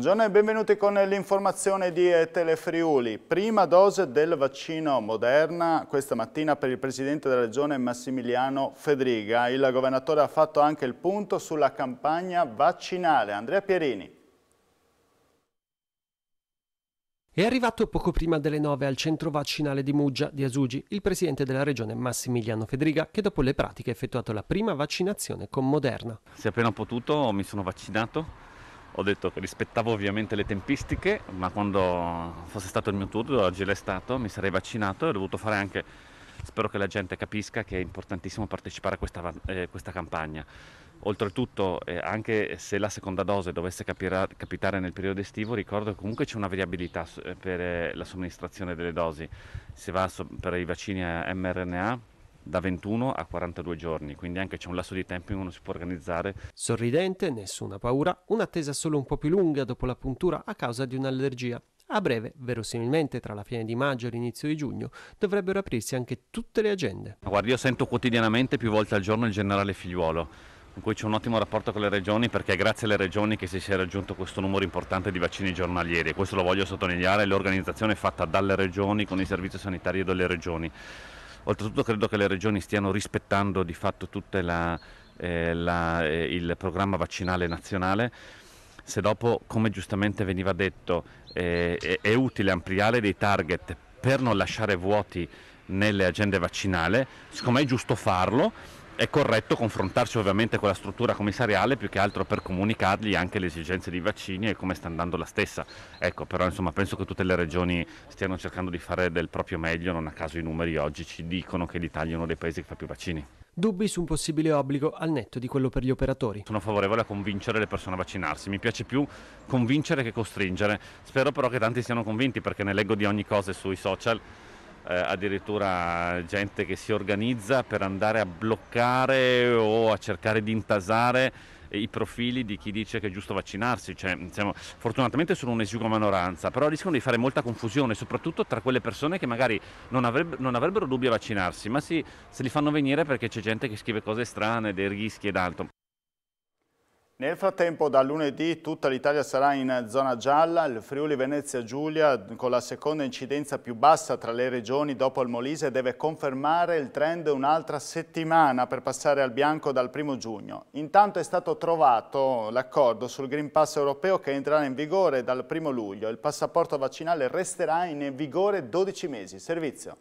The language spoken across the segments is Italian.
Buongiorno e benvenuti con l'informazione di eh, Telefriuli. Prima dose del vaccino Moderna questa mattina per il Presidente della Regione Massimiliano Fedriga. Il Governatore ha fatto anche il punto sulla campagna vaccinale. Andrea Pierini. È arrivato poco prima delle 9 al centro vaccinale di Muggia di Asugi il presidente della regione Massimiliano Fedriga che dopo le pratiche ha effettuato la prima vaccinazione con Moderna. Se appena potuto mi sono vaccinato ho detto che rispettavo ovviamente le tempistiche, ma quando fosse stato il mio turno, oggi l'è stato, mi sarei vaccinato e ho dovuto fare anche, spero che la gente capisca che è importantissimo partecipare a questa, eh, questa campagna. Oltretutto, eh, anche se la seconda dose dovesse capira, capitare nel periodo estivo, ricordo che comunque c'è una variabilità per eh, la somministrazione delle dosi. Se va so, per i vaccini a mRNA da 21 a 42 giorni, quindi anche c'è un lasso di tempo in cui uno si può organizzare. Sorridente, nessuna paura, un'attesa solo un po' più lunga dopo la puntura a causa di un'allergia. A breve, verosimilmente tra la fine di maggio e l'inizio di giugno, dovrebbero aprirsi anche tutte le agende. Guardi, io sento quotidianamente più volte al giorno il generale figliuolo con cui c'è un ottimo rapporto con le regioni perché è grazie alle regioni che si è raggiunto questo numero importante di vaccini giornalieri questo lo voglio sottolineare, l'organizzazione è fatta dalle regioni con i servizi sanitari delle regioni. Oltretutto credo che le regioni stiano rispettando di fatto tutto eh, eh, il programma vaccinale nazionale. Se dopo, come giustamente veniva detto, eh, è, è utile ampliare dei target per non lasciare vuoti nelle agende vaccinali, siccome è giusto farlo è corretto confrontarci ovviamente con la struttura commissariale più che altro per comunicargli anche le esigenze di vaccini e come sta andando la stessa. Ecco, però insomma penso che tutte le regioni stiano cercando di fare del proprio meglio, non a caso i numeri oggi ci dicono che l'Italia è uno dei paesi che fa più vaccini dubbi su un possibile obbligo al netto di quello per gli operatori. Sono favorevole a convincere le persone a vaccinarsi, mi piace più convincere che costringere. Spero però che tanti siano convinti perché ne leggo di ogni cosa sui social eh, addirittura gente che si organizza per andare a bloccare o a cercare di intasare i profili di chi dice che è giusto vaccinarsi, cioè, diciamo, fortunatamente sono un'esigua minoranza, però rischiano di fare molta confusione, soprattutto tra quelle persone che magari non, avrebbe, non avrebbero dubbi a vaccinarsi, ma si, se li fanno venire perché c'è gente che scrive cose strane, dei rischi ed altro. Nel frattempo da lunedì tutta l'Italia sarà in zona gialla, il Friuli Venezia Giulia con la seconda incidenza più bassa tra le regioni dopo il Molise deve confermare il trend un'altra settimana per passare al bianco dal primo giugno. Intanto è stato trovato l'accordo sul Green Pass europeo che entrerà in vigore dal primo luglio. Il passaporto vaccinale resterà in vigore 12 mesi. Servizio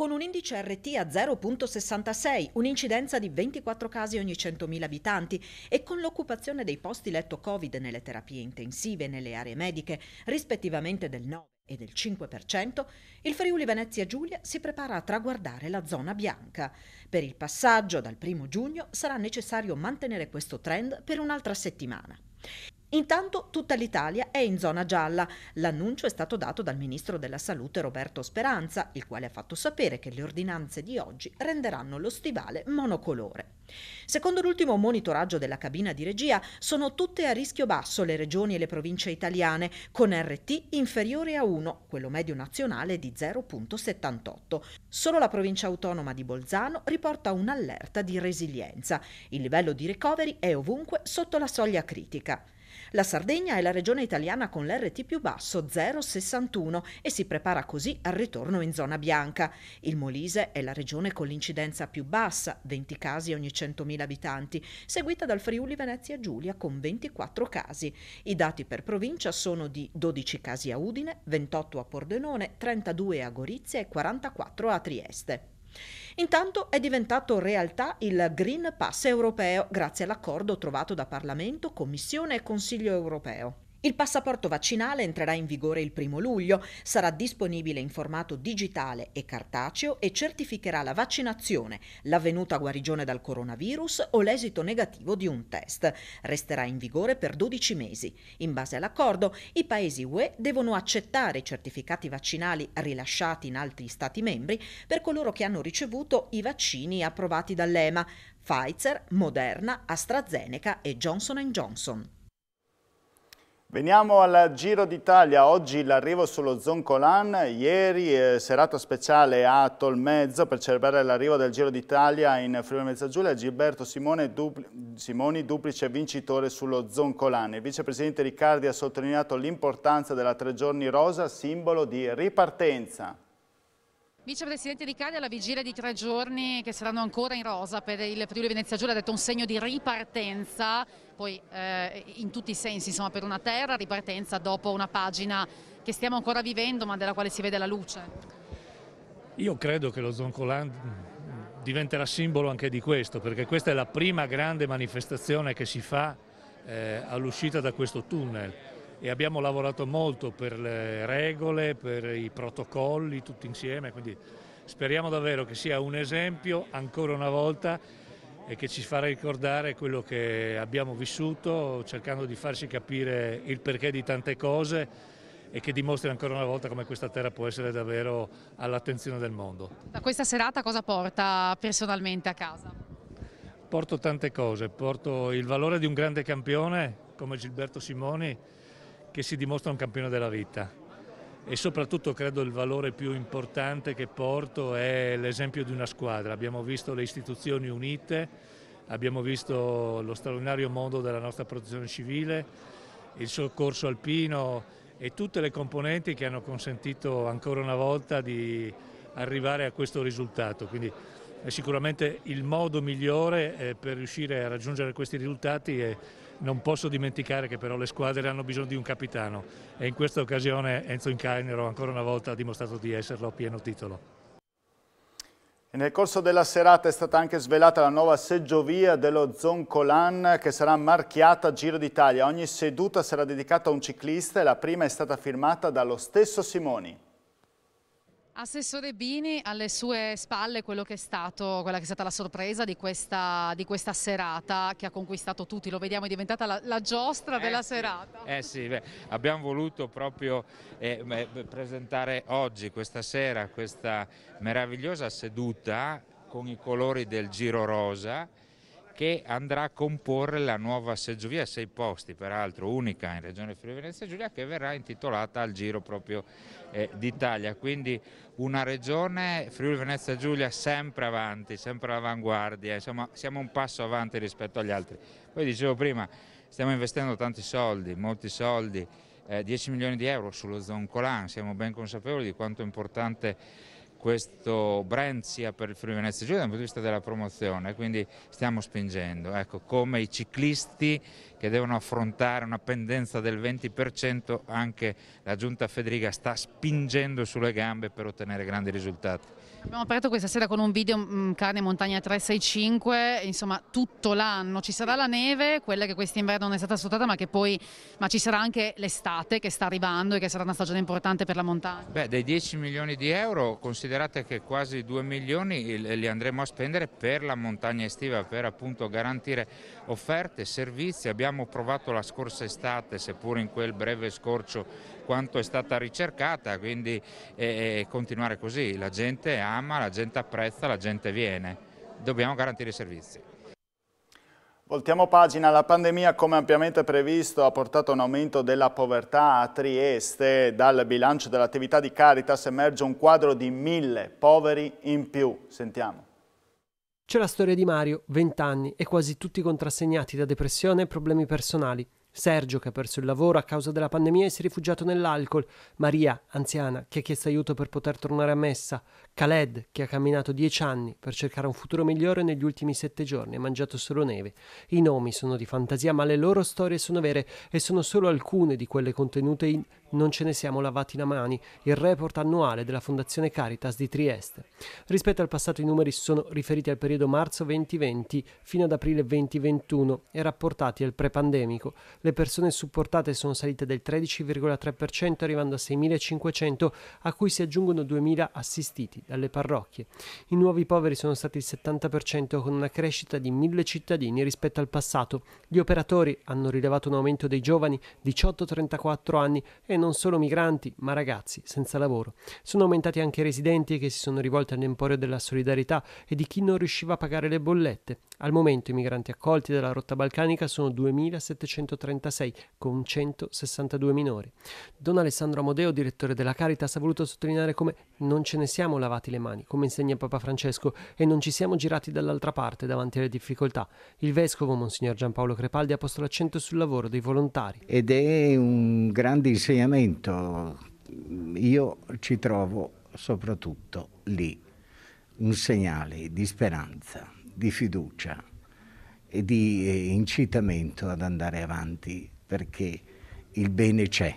con un indice RT a 0.66, un'incidenza di 24 casi ogni 100.000 abitanti e con l'occupazione dei posti letto Covid nelle terapie intensive e nelle aree mediche, rispettivamente del 9 e del 5%, il Friuli Venezia Giulia si prepara a traguardare la zona bianca. Per il passaggio dal 1 giugno sarà necessario mantenere questo trend per un'altra settimana. Intanto tutta l'Italia è in zona gialla. L'annuncio è stato dato dal ministro della Salute Roberto Speranza, il quale ha fatto sapere che le ordinanze di oggi renderanno lo stivale monocolore. Secondo l'ultimo monitoraggio della cabina di regia, sono tutte a rischio basso le regioni e le province italiane, con RT inferiore a 1, quello medio nazionale di 0,78. Solo la provincia autonoma di Bolzano riporta un'allerta di resilienza. Il livello di ricoveri è ovunque sotto la soglia critica. La Sardegna è la regione italiana con l'RT più basso, 0,61, e si prepara così al ritorno in zona bianca. Il Molise è la regione con l'incidenza più bassa, 20 casi ogni 100.000 abitanti, seguita dal Friuli Venezia Giulia con 24 casi. I dati per provincia sono di 12 casi a Udine, 28 a Pordenone, 32 a Gorizia e 44 a Trieste. Intanto è diventato realtà il Green Pass europeo grazie all'accordo trovato da Parlamento, Commissione e Consiglio europeo. Il passaporto vaccinale entrerà in vigore il 1 luglio, sarà disponibile in formato digitale e cartaceo e certificherà la vaccinazione, l'avvenuta guarigione dal coronavirus o l'esito negativo di un test. Resterà in vigore per 12 mesi. In base all'accordo, i paesi UE devono accettare i certificati vaccinali rilasciati in altri Stati membri per coloro che hanno ricevuto i vaccini approvati dall'EMA, Pfizer, Moderna, AstraZeneca e Johnson Johnson. Veniamo al Giro d'Italia, oggi l'arrivo sullo Zoncolan, ieri eh, serata speciale a Tolmezzo per celebrare l'arrivo del Giro d'Italia in Friuli Mezza Giulia, Gilberto Dupl Simoni duplice vincitore sullo Zoncolan. Il vicepresidente Riccardi ha sottolineato l'importanza della tre giorni rosa, simbolo di ripartenza. Vicepresidente Riccardi alla vigilia di tre giorni che saranno ancora in rosa per il Friuli Venezia Giulia ha detto un segno di ripartenza, poi eh, in tutti i sensi insomma, per una terra, ripartenza dopo una pagina che stiamo ancora vivendo ma della quale si vede la luce. Io credo che lo Zoncolan diventerà simbolo anche di questo perché questa è la prima grande manifestazione che si fa eh, all'uscita da questo tunnel e abbiamo lavorato molto per le regole, per i protocolli, tutti insieme, quindi speriamo davvero che sia un esempio ancora una volta e che ci farà ricordare quello che abbiamo vissuto, cercando di farci capire il perché di tante cose e che dimostri ancora una volta come questa terra può essere davvero all'attenzione del mondo. Da questa serata cosa porta personalmente a casa? Porto tante cose, porto il valore di un grande campione come Gilberto Simoni, che si dimostra un campione della vita e soprattutto credo il valore più importante che porto è l'esempio di una squadra. Abbiamo visto le istituzioni unite, abbiamo visto lo straordinario mondo della nostra protezione civile, il soccorso alpino e tutte le componenti che hanno consentito ancora una volta di arrivare a questo risultato. Quindi è sicuramente il modo migliore eh, per riuscire a raggiungere questi risultati non posso dimenticare che però le squadre hanno bisogno di un capitano e in questa occasione Enzo Incainero ancora una volta ha dimostrato di esserlo a pieno titolo. E nel corso della serata è stata anche svelata la nuova seggiovia dello Zoncolan che sarà marchiata a Giro d'Italia. Ogni seduta sarà dedicata a un ciclista e la prima è stata firmata dallo stesso Simoni. Assessore Bini, alle sue spalle che stato, quella che è stata la sorpresa di questa, di questa, serata che ha conquistato tutti, lo vediamo è diventata la, la giostra eh della sì, serata. Eh sì, beh, abbiamo voluto proprio eh, presentare oggi, questa sera, questa meravigliosa seduta con i colori del Giro Rosa che andrà a comporre la nuova seggiovia, sei posti peraltro unica in Regione Friuli Venezia Giulia che verrà intitolata al Giro proprio eh, d'Italia, quindi una regione Friuli Venezia Giulia sempre avanti, sempre all'avanguardia, insomma siamo un passo avanti rispetto agli altri. Poi dicevo prima, stiamo investendo tanti soldi, molti soldi, eh, 10 milioni di euro sullo Zoncolan, siamo ben consapevoli di quanto è importante questo brand sia per il Friuli Venezia Giulia dal punto di vista della promozione, quindi stiamo spingendo. Ecco, come i ciclisti che devono affrontare una pendenza del 20%, anche la Giunta Federica sta spingendo sulle gambe per ottenere grandi risultati. Abbiamo aperto questa sera con un video mh, mm, Carne Montagna 365, insomma tutto l'anno ci sarà la neve, quella che quest'inverno non è stata sfruttata ma che poi ma ci sarà anche l'estate che sta arrivando e che sarà una stagione importante per la montagna. Beh, dei 10 milioni di euro considerate che quasi 2 milioni li andremo a spendere per la montagna estiva, per appunto garantire offerte, servizi, abbiamo provato la scorsa estate seppur in quel breve scorcio quanto è stata ricercata, quindi è eh, eh, continuare così, la gente ama, la gente apprezza, la gente viene, dobbiamo garantire i servizi. Voltiamo pagina, la pandemia come ampiamente previsto ha portato a un aumento della povertà a Trieste, dal bilancio dell'attività di Caritas emerge un quadro di mille poveri in più, sentiamo. C'è la storia di Mario, 20 anni e quasi tutti contrassegnati da depressione e problemi personali. Sergio, che ha perso il lavoro a causa della pandemia e si è rifugiato nell'alcol, Maria, anziana, che ha chiesto aiuto per poter tornare a messa, Khaled, che ha camminato dieci anni per cercare un futuro migliore negli ultimi sette giorni e ha mangiato solo neve. I nomi sono di fantasia, ma le loro storie sono vere e sono solo alcune di quelle contenute in non ce ne siamo lavati la mani, il report annuale della Fondazione Caritas di Trieste. Rispetto al passato i numeri sono riferiti al periodo marzo 2020 fino ad aprile 2021 e rapportati al prepandemico. Le persone supportate sono salite del 13,3% arrivando a 6.500 a cui si aggiungono 2.000 assistiti dalle parrocchie. I nuovi poveri sono stati il 70% con una crescita di 1.000 cittadini rispetto al passato. Gli operatori hanno rilevato un aumento dei giovani 18-34 anni e non solo migranti, ma ragazzi senza lavoro. Sono aumentati anche i residenti che si sono rivolti all'emporio della solidarietà e di chi non riusciva a pagare le bollette. Al momento i migranti accolti dalla rotta balcanica sono 2.736, con 162 minori. Don Alessandro Amodeo, direttore della Caritas, ha voluto sottolineare come non ce ne siamo lavati le mani, come insegna Papa Francesco, e non ci siamo girati dall'altra parte davanti alle difficoltà. Il vescovo, Monsignor Giampaolo Crepaldi, ha posto l'accento sul lavoro dei volontari. Ed è un grande insegnamento. Io ci trovo soprattutto lì un segnale di speranza di fiducia e di eh, incitamento ad andare avanti perché il bene c'è.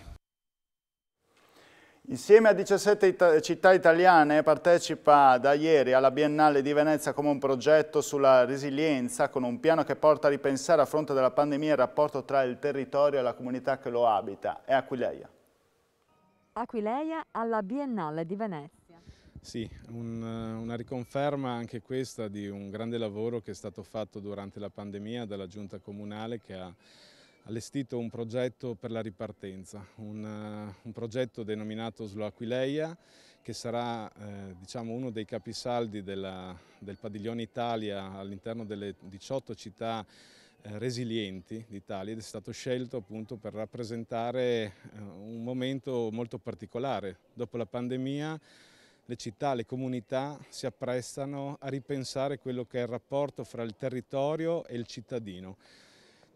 Insieme a 17 it città italiane partecipa da ieri alla Biennale di Venezia come un progetto sulla resilienza con un piano che porta a ripensare a fronte della pandemia il rapporto tra il territorio e la comunità che lo abita. È Aquileia. Aquileia alla Biennale di Venezia. Sì, un, una riconferma anche questa di un grande lavoro che è stato fatto durante la pandemia dalla Giunta Comunale che ha allestito un progetto per la ripartenza, un, un progetto denominato Slo Aquileia che sarà eh, diciamo uno dei capisaldi della, del padiglione Italia all'interno delle 18 città eh, resilienti d'Italia ed è stato scelto appunto per rappresentare eh, un momento molto particolare. Dopo la pandemia le città, le comunità si apprestano a ripensare quello che è il rapporto fra il territorio e il cittadino.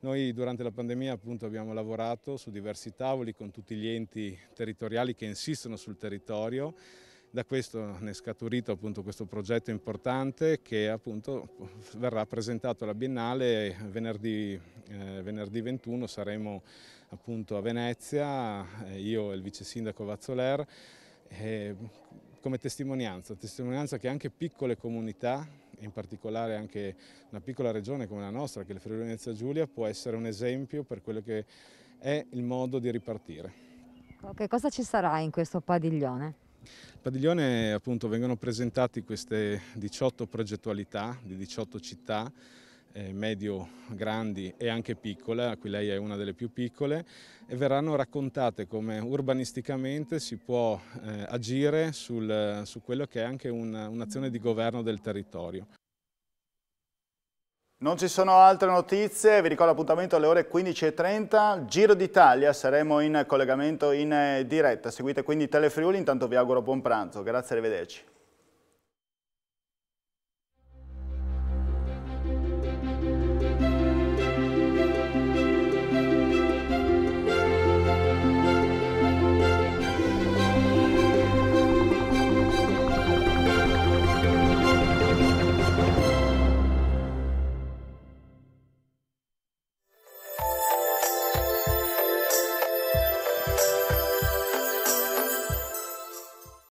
Noi durante la pandemia appunto, abbiamo lavorato su diversi tavoli con tutti gli enti territoriali che insistono sul territorio da questo ne è scaturito appunto questo progetto importante che appunto verrà presentato alla Biennale venerdì, eh, venerdì 21 saremo appunto a Venezia, eh, io e il vice sindaco Vazzoler. Eh, come testimonianza, testimonianza che anche piccole comunità, in particolare anche una piccola regione come la nostra, che è il Friuli Venezia Giulia, può essere un esempio per quello che è il modo di ripartire. Che cosa ci sarà in questo padiglione? Il padiglione appunto vengono presentati queste 18 progettualità di 18 città eh, medio grandi e anche piccole, a cui lei è una delle più piccole, e verranno raccontate come urbanisticamente si può eh, agire sul, su quello che è anche un'azione di governo del territorio. Non ci sono altre notizie, vi ricordo l'appuntamento alle ore 15.30, Giro d'Italia, saremo in collegamento in eh, diretta, seguite quindi Telefriuli, intanto vi auguro buon pranzo, grazie arrivederci.